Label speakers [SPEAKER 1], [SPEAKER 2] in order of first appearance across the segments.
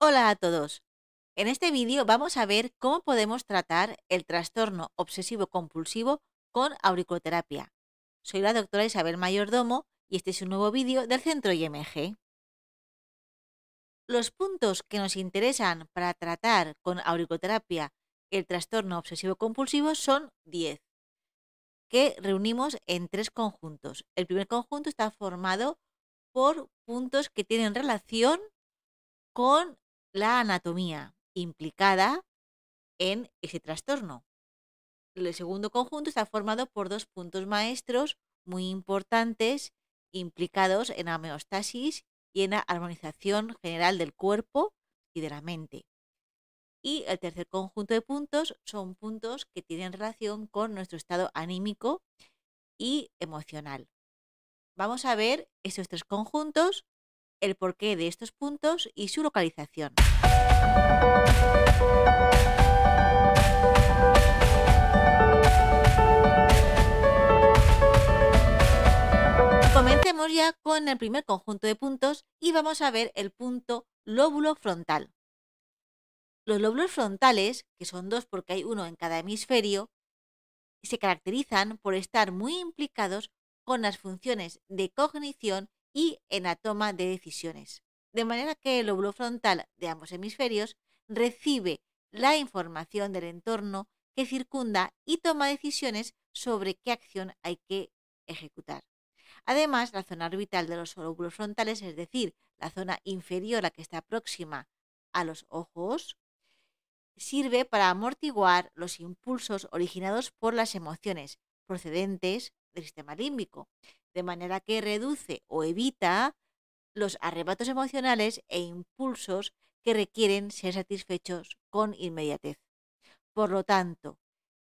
[SPEAKER 1] Hola a todos. En este vídeo vamos a ver cómo podemos tratar el trastorno obsesivo compulsivo con auriculoterapia. Soy la doctora Isabel Mayordomo y este es un nuevo vídeo del Centro IMG. Los puntos que nos interesan para tratar con auriculoterapia el trastorno obsesivo compulsivo son 10, que reunimos en tres conjuntos. El primer conjunto está formado por puntos que tienen relación con la anatomía implicada en ese trastorno. El segundo conjunto está formado por dos puntos maestros muy importantes implicados en la homeostasis y en la armonización general del cuerpo y de la mente. Y el tercer conjunto de puntos son puntos que tienen relación con nuestro estado anímico y emocional. Vamos a ver esos tres conjuntos el porqué de estos puntos y su localización. Comencemos ya con el primer conjunto de puntos y vamos a ver el punto lóbulo frontal. Los lóbulos frontales, que son dos porque hay uno en cada hemisferio, se caracterizan por estar muy implicados con las funciones de cognición y en la toma de decisiones. De manera que el lóbulo frontal de ambos hemisferios recibe la información del entorno que circunda y toma decisiones sobre qué acción hay que ejecutar. Además, la zona orbital de los lóbulos frontales, es decir, la zona inferior a que está próxima a los ojos, sirve para amortiguar los impulsos originados por las emociones procedentes del sistema límbico, de manera que reduce o evita los arrebatos emocionales e impulsos que requieren ser satisfechos con inmediatez. Por lo tanto,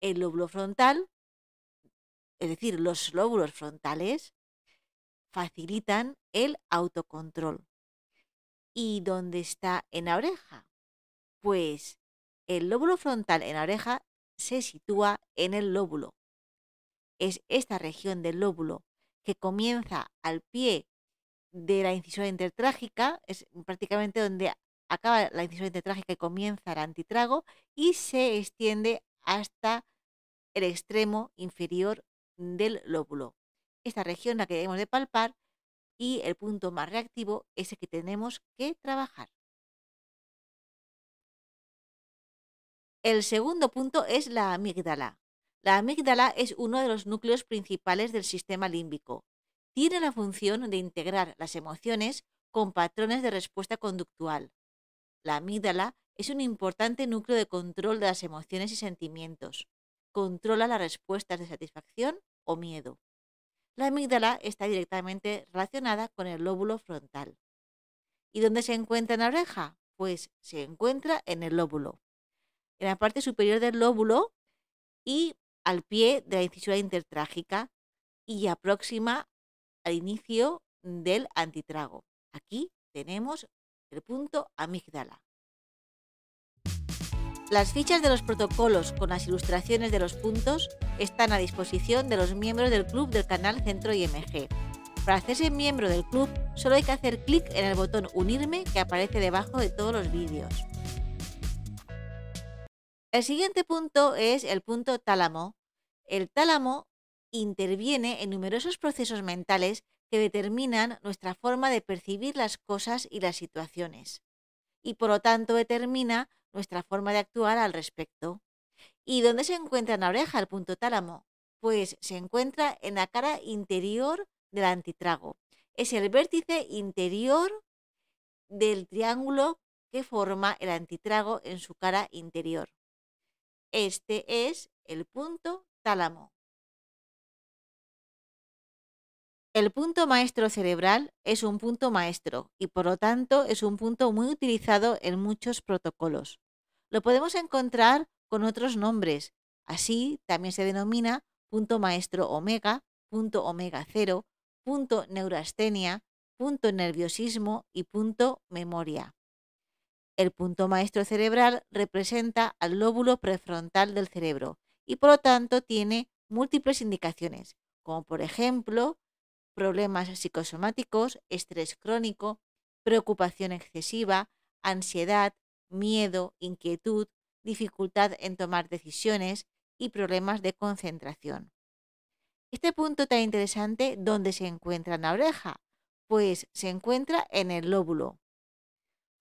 [SPEAKER 1] el lóbulo frontal, es decir, los lóbulos frontales, facilitan el autocontrol. ¿Y dónde está en la oreja? Pues el lóbulo frontal en la oreja se sitúa en el lóbulo. Es esta región del lóbulo que comienza al pie de la incisión intertrágica, es prácticamente donde acaba la incisión intertrágica y comienza el antitrago, y se extiende hasta el extremo inferior del lóbulo. Esta región la que debemos de palpar y el punto más reactivo es el que tenemos que trabajar. El segundo punto es la amígdala. La amígdala es uno de los núcleos principales del sistema límbico. Tiene la función de integrar las emociones con patrones de respuesta conductual. La amígdala es un importante núcleo de control de las emociones y sentimientos. Controla las respuestas de satisfacción o miedo. La amígdala está directamente relacionada con el lóbulo frontal. ¿Y dónde se encuentra en la oreja? Pues se encuentra en el lóbulo. En la parte superior del lóbulo y al pie de la incisura intertrágica y próxima al inicio del antitrago. Aquí tenemos el punto amígdala. Las fichas de los protocolos con las ilustraciones de los puntos están a disposición de los miembros del club del canal Centro IMG. Para hacerse miembro del club solo hay que hacer clic en el botón unirme que aparece debajo de todos los vídeos. El siguiente punto es el punto tálamo, el tálamo interviene en numerosos procesos mentales que determinan nuestra forma de percibir las cosas y las situaciones, y por lo tanto determina nuestra forma de actuar al respecto. ¿Y dónde se encuentra en la oreja el punto tálamo? Pues se encuentra en la cara interior del antitrago. Es el vértice interior del triángulo que forma el antitrago en su cara interior. Este es el punto el punto maestro cerebral es un punto maestro y por lo tanto es un punto muy utilizado en muchos protocolos. Lo podemos encontrar con otros nombres. Así también se denomina punto maestro omega, punto omega cero, punto neurastenia, punto nerviosismo y punto memoria. El punto maestro cerebral representa al lóbulo prefrontal del cerebro y por lo tanto tiene múltiples indicaciones, como por ejemplo problemas psicosomáticos, estrés crónico, preocupación excesiva, ansiedad, miedo, inquietud, dificultad en tomar decisiones y problemas de concentración. Este punto tan interesante, ¿dónde se encuentra en la oreja? Pues se encuentra en el lóbulo.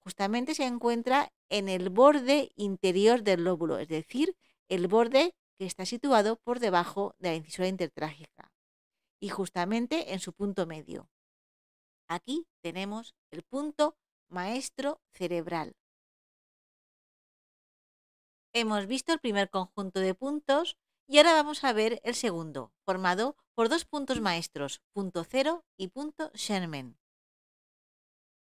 [SPEAKER 1] Justamente se encuentra en el borde interior del lóbulo, es decir, el borde que está situado por debajo de la incisora intertrágica y justamente en su punto medio. Aquí tenemos el punto maestro cerebral. Hemos visto el primer conjunto de puntos y ahora vamos a ver el segundo, formado por dos puntos maestros, punto cero y punto Sherman.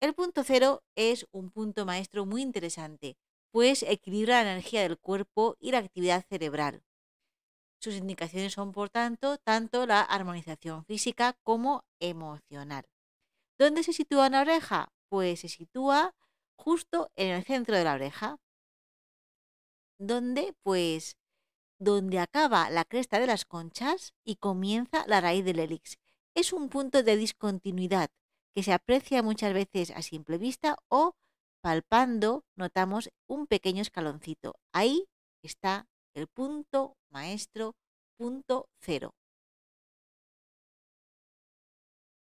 [SPEAKER 1] El punto cero es un punto maestro muy interesante, pues equilibra la energía del cuerpo y la actividad cerebral. Sus indicaciones son, por tanto, tanto la armonización física como emocional. ¿Dónde se sitúa una oreja? Pues se sitúa justo en el centro de la oreja. ¿Dónde? Pues donde acaba la cresta de las conchas y comienza la raíz del helix. Es un punto de discontinuidad que se aprecia muchas veces a simple vista o palpando notamos un pequeño escaloncito. Ahí está el punto maestro punto cero.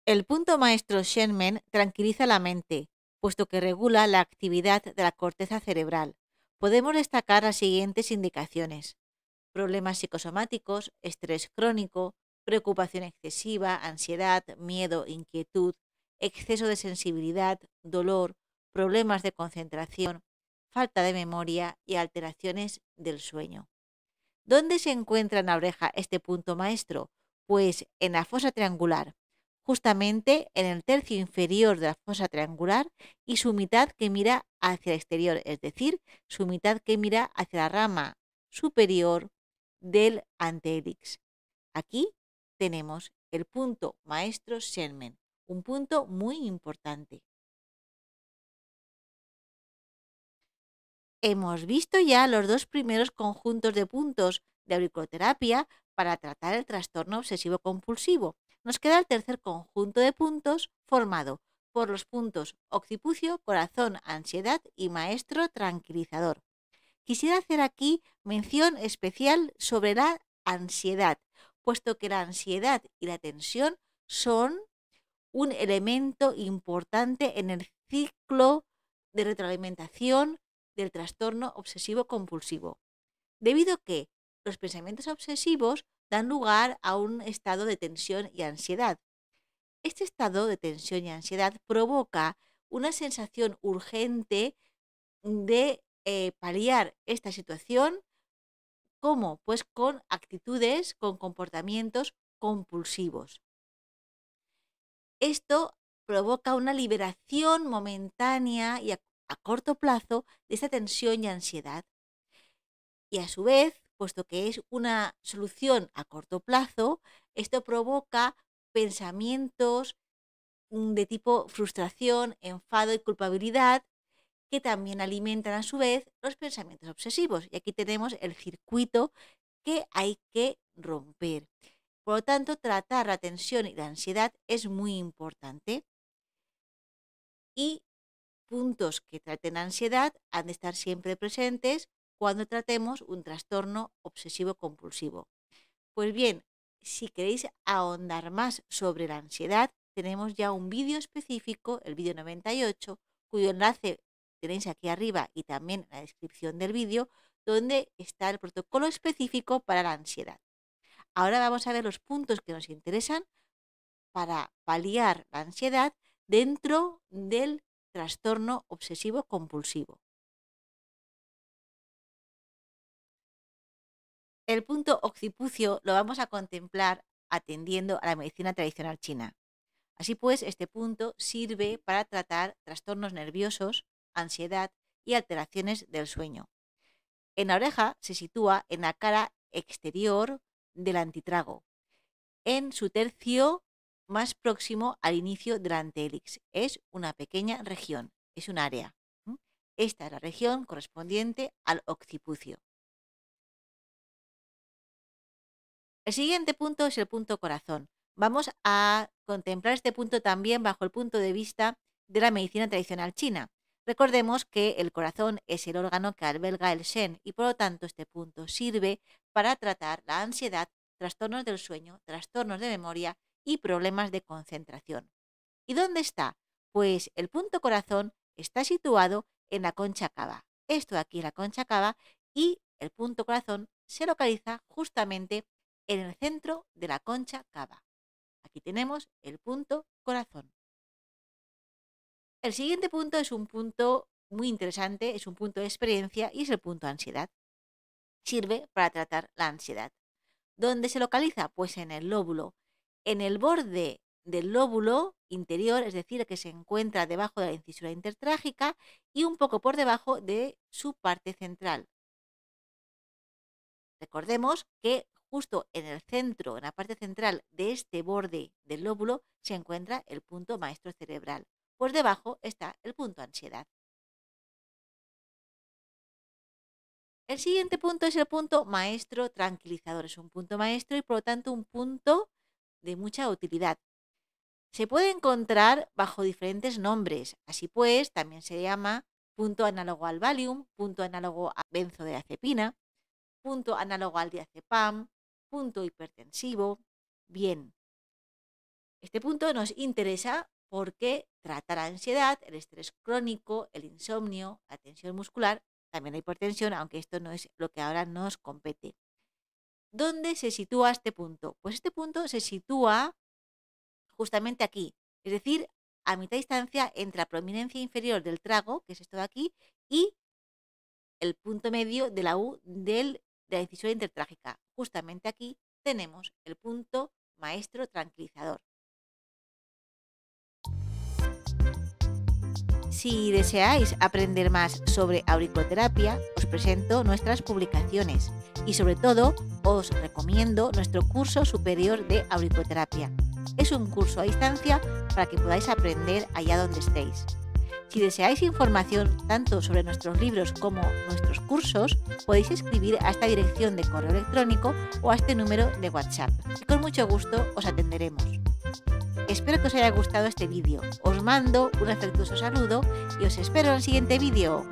[SPEAKER 1] El punto maestro Shenmen tranquiliza la mente, puesto que regula la actividad de la corteza cerebral. Podemos destacar las siguientes indicaciones. Problemas psicosomáticos, estrés crónico, preocupación excesiva, ansiedad, miedo, inquietud, exceso de sensibilidad, dolor, problemas de concentración, falta de memoria y alteraciones del sueño. ¿Dónde se encuentra en la oreja este punto maestro? Pues en la fosa triangular, justamente en el tercio inferior de la fosa triangular y su mitad que mira hacia el exterior, es decir, su mitad que mira hacia la rama superior del antehélix. Aquí tenemos el punto maestro Shenmen, un punto muy importante. Hemos visto ya los dos primeros conjuntos de puntos de auriculoterapia para tratar el trastorno obsesivo compulsivo. Nos queda el tercer conjunto de puntos formado por los puntos occipucio, corazón, ansiedad y maestro tranquilizador. Quisiera hacer aquí mención especial sobre la ansiedad, puesto que la ansiedad y la tensión son un elemento importante en el ciclo de retroalimentación del trastorno obsesivo-compulsivo, debido a que los pensamientos obsesivos dan lugar a un estado de tensión y ansiedad. Este estado de tensión y ansiedad provoca una sensación urgente de eh, paliar esta situación, como Pues con actitudes, con comportamientos compulsivos. Esto provoca una liberación momentánea y a corto plazo de esta tensión y ansiedad. Y a su vez, puesto que es una solución a corto plazo, esto provoca pensamientos mm, de tipo frustración, enfado y culpabilidad que también alimentan a su vez los pensamientos obsesivos. Y aquí tenemos el circuito que hay que romper. Por lo tanto, tratar la tensión y la ansiedad es muy importante. Y puntos que traten ansiedad han de estar siempre presentes cuando tratemos un trastorno obsesivo-compulsivo. Pues bien, si queréis ahondar más sobre la ansiedad, tenemos ya un vídeo específico, el vídeo 98, cuyo enlace tenéis aquí arriba y también en la descripción del vídeo, donde está el protocolo específico para la ansiedad. Ahora vamos a ver los puntos que nos interesan para paliar la ansiedad dentro del trastorno obsesivo compulsivo. El punto occipucio lo vamos a contemplar atendiendo a la medicina tradicional china. Así pues, este punto sirve para tratar trastornos nerviosos, ansiedad y alteraciones del sueño. En la oreja se sitúa en la cara exterior del antitrago, en su tercio más próximo al inicio del antélix. Es una pequeña región, es un área. Esta es la región correspondiente al occipucio. El siguiente punto es el punto corazón. Vamos a contemplar este punto también bajo el punto de vista de la medicina tradicional china. Recordemos que el corazón es el órgano que alberga el Shen y por lo tanto este punto sirve para tratar la ansiedad, trastornos del sueño, trastornos de memoria y problemas de concentración. ¿Y dónde está? Pues el punto corazón está situado en la concha cava. Esto aquí es la concha cava y el punto corazón se localiza justamente en el centro de la concha cava. Aquí tenemos el punto corazón. El siguiente punto es un punto muy interesante, es un punto de experiencia y es el punto ansiedad. Sirve para tratar la ansiedad. ¿Dónde se localiza? Pues en el lóbulo en el borde del lóbulo interior, es decir, que se encuentra debajo de la incisura intertrágica y un poco por debajo de su parte central. Recordemos que justo en el centro, en la parte central de este borde del lóbulo, se encuentra el punto maestro cerebral. Por debajo está el punto ansiedad. El siguiente punto es el punto maestro tranquilizador. Es un punto maestro y por lo tanto un punto de mucha utilidad. Se puede encontrar bajo diferentes nombres, así pues, también se llama punto análogo al Valium, punto análogo a benzodiazepina, punto análogo al diazepam, punto hipertensivo. Bien, este punto nos interesa porque trata la ansiedad, el estrés crónico, el insomnio, la tensión muscular, también la hipertensión, aunque esto no es lo que ahora nos compete. ¿Dónde se sitúa este punto? Pues este punto se sitúa justamente aquí, es decir, a mitad distancia entre la prominencia inferior del trago, que es esto de aquí, y el punto medio de la U del, de la intertrágica. Justamente aquí tenemos el punto maestro tranquilizador. Si deseáis aprender más sobre auriculoterapia, os presento nuestras publicaciones y sobre todo os recomiendo nuestro curso superior de auriculoterapia. Es un curso a distancia para que podáis aprender allá donde estéis. Si deseáis información tanto sobre nuestros libros como nuestros cursos, podéis escribir a esta dirección de correo electrónico o a este número de WhatsApp. Y con mucho gusto os atenderemos. Espero que os haya gustado este vídeo. Os mando un afectuoso saludo y os espero en el siguiente vídeo.